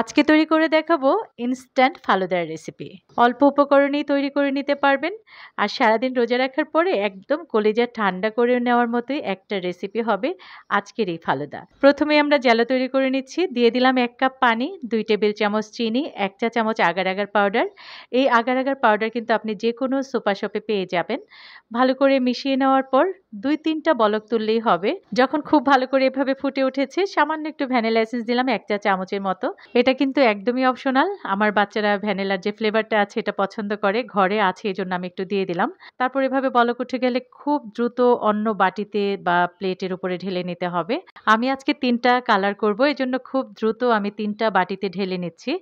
আজকে তৈরি করে দেখাবো ইনস্ট্যান্ট ফালুদার রেসিপি অল্প উপকরণেই তৈরি করে নিতে পারবেন আর সারাদিন রোজা রাখার পরে একদম কলেজা ঠান্ডা করে নেওয়ার মতোই একটা রেসিপি হবে আজকের এই ফালুদা প্রথমে আমরা জেলা তৈরি করে নিচ্ছি দিয়ে দিলাম এক কাপ পানি দুই টেবিল চামচ চিনি এক চা চামচ আগার আগার পাউডার এই আগার আগার পাউডার কিন্তু আপনি যে কোনো সোপা শপে পেয়ে যাবেন ভালো করে মিশিয়ে নেওয়ার পর দুই তিনটা বলক তুললেই হবে যখন খুব ভালো করে এভাবে ফুটে উঠেছে সামান্য একটু ভ্যানিলা এসেন্স দিলাম এক চা চামচের মতো এটা কিন্তু একদমই অপশনাল আমার বাচ্চারা ভ্যানিলার যে ফ্লেভারটা আছে এটা পছন্দ করে ঘরে আছে এই জন্য আমি একটু দিয়ে দিলাম তারপর এভাবে বলক উঠে গেলে খুব দ্রুত অন্য বাটিতে বা প্লেটের উপরে ঢেলে নিতে হবে আমি আজকে তিনটা কালার করব এই জন্য খুব দ্রুত আমি তিনটা বাটিতে ঢেলে নিচ্ছি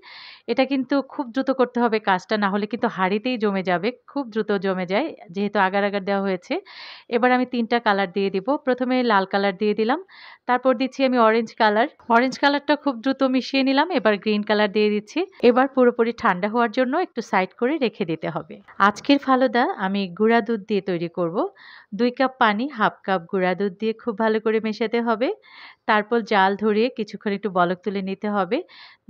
এটা কিন্তু খুব দ্রুত করতে হবে কাজটা না হলে কিন্তু হাড়িতেই জমে যাবে খুব দ্রুত জমে যায় যেহেতু আগার আগার দেওয়া হয়েছে এবার আমি তিনটা কালার দিয়ে দিব প্রথমে লাল কালার দিয়ে দিলাম তারপর দিচ্ছি আমি অরেঞ্জ কালার অরেঞ্জ কালারটা খুব দ্রুত মিশিয়ে নিলাম এবার এবার গ্রিন কালার দিয়ে দিচ্ছি এবার পুরোপুরি ঠান্ডা হওয়ার জন্য একটু সাইড করে রেখে দিতে হবে আজকের ফালুদা আমি গুঁড়া দুধ দিয়ে তৈরি করব দুই কাপ পানি হাফ কাপ গুঁড়া দুধ দিয়ে খুব ভালো করে মেশাতে হবে তারপর জাল ধরিয়ে কিছুক্ষণ একটু বলক তুলে নিতে হবে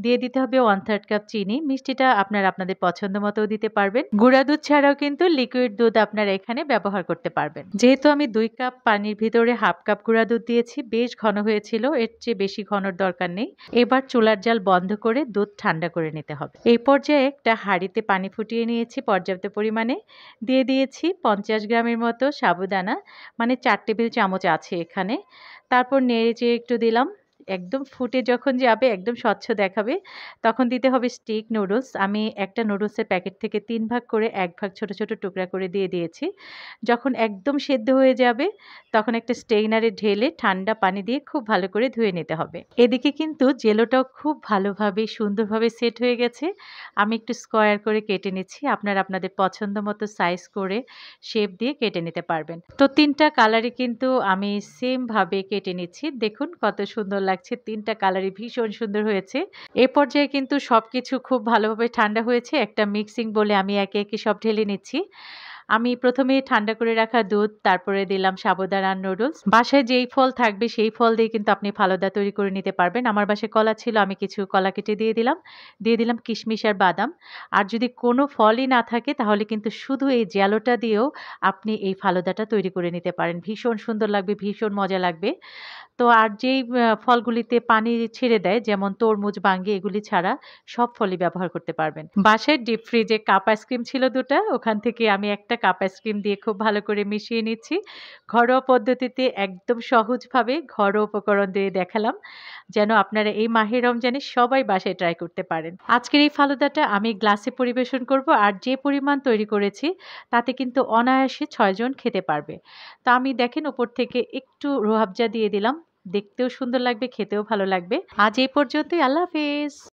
দিয়ে দিতে হবে ওয়ান থার্ড কাপ চিনি মিষ্টিটা আপনার আপনাদের পছন্দ মতো দিতে পারবেন গুঁড়া দুধ ছাড়াও কিন্তু লিকুইড দুধ আপনারা এখানে ব্যবহার করতে পারবেন যেহেতু আমি দুই কাপ পানির ভিতরে হাফ কাপ গুঁড়া দুধ দিয়েছি বেশ ঘন হয়েছিল এর চেয়ে বেশি ঘনর দরকার নেই এবার চুলার জাল বন্ধ বন্ধ করে দুধ ঠান্ডা করে নিতে হবে এই পর্যায়ে একটা হাঁড়িতে পানি ফুটিয়ে নিয়েছি পর্যাপ্ত পরিমাণে দিয়ে দিয়েছি পঞ্চাশ গ্রামের মতো সাবুদানা মানে চার টেবিল চামচ আছে এখানে তারপর নেড়ে চেয়ে একটু দিলাম একদম ফুটে যখন যাবে একদম স্বচ্ছ দেখাবে তখন দিতে হবে স্টিক নুডলস আমি একটা নুডলসের প্যাকেট থেকে তিন ভাগ করে এক ভাগ ছোট ছোট টুকরা করে দিয়ে দিয়েছি যখন একদম সেদ্ধ হয়ে যাবে তখন একটা স্টেইনারে ঢেলে ঠান্ডা পানি দিয়ে খুব ভালো করে ধুয়ে নিতে হবে এদিকে কিন্তু জেলোটাও খুব ভালোভাবে সুন্দরভাবে সেট হয়ে গেছে আমি একটু স্কোয়ার করে কেটে নিচ্ছি আপনার আপনাদের পছন্দ মতো সাইজ করে শেপ দিয়ে কেটে নিতে পারবেন তো তিনটা কালারই কিন্তু আমি সেমভাবে কেটে নিচ্ছি দেখুন কত সুন্দর লাগছে তিনটা কালারই ভীষণ সুন্দর হয়েছে এ পর্যায়ে কিন্তু সব কিছু খুব ভালোভাবে ঠান্ডা হয়েছে একটা মিক্সিং বলে আমি একে একে সব ঢেলে নিচ্ছি আমি প্রথমে ঠান্ডা করে রাখা দুধ তারপরে দিলাম আর নুডলস বাসায় যেই ফল থাকবে সেই ফল দিয়ে কিন্তু আপনি ফালুদা তৈরি করে নিতে পারবেন আমার বাসায় কলা ছিল আমি কিছু কলা কেটে দিয়ে দিলাম দিয়ে দিলাম কিশমিশ আর বাদাম আর যদি কোনো ফলই না থাকে তাহলে কিন্তু শুধু এই জ্যালোটা দিয়েও আপনি এই ফালুদাটা তৈরি করে নিতে পারেন ভীষণ সুন্দর লাগবে ভীষণ মজা লাগবে তো আর যেই ফলগুলিতে পানি ছেড়ে দেয় যেমন তরমুজ বাঙ্গি এগুলি ছাড়া সব ফলই ব্যবহার করতে পারবেন বাসায় ডিপ ফ্রিজে কাপ আইসক্রিম ছিল দুটা ওখান থেকে আমি একটা কাপ আইসক্রিম দিয়ে খুব ভালো করে মিশিয়ে নিচ্ছি ঘরোয়া পদ্ধতিতে একদম সহজভাবে ঘরোয়া উপকরণ দিয়ে দেখালাম যেন আপনারা এই মাহে রমজানে সবাই বাসায় ট্রাই করতে পারেন আজকের এই ফালুদাটা আমি গ্লাসে পরিবেশন করব আর যে পরিমাণ তৈরি করেছি তাতে কিন্তু অনায়াসে ছয়জন খেতে পারবে তো আমি দেখেন ওপর থেকে একটু রোহাবজা দিয়ে দিলাম দেখতেও সুন্দর লাগবে খেতেও ভালো লাগবে আজ এই পর্যন্তই আল্লাহ হাফেজ